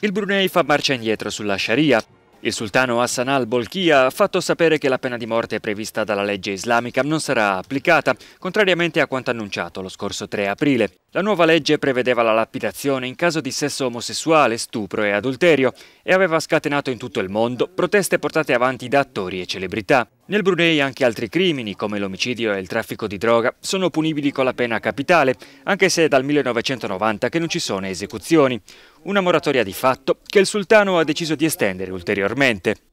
Il Brunei fa marcia indietro sulla Sharia. Il sultano Hassan al-Bolkiah ha fatto sapere che la pena di morte prevista dalla legge islamica non sarà applicata, contrariamente a quanto annunciato lo scorso 3 aprile. La nuova legge prevedeva la lapidazione in caso di sesso omosessuale, stupro e adulterio e aveva scatenato in tutto il mondo proteste portate avanti da attori e celebrità. Nel Brunei anche altri crimini, come l'omicidio e il traffico di droga, sono punibili con la pena capitale, anche se è dal 1990 che non ci sono esecuzioni. Una moratoria di fatto che il sultano ha deciso di estendere ulteriormente.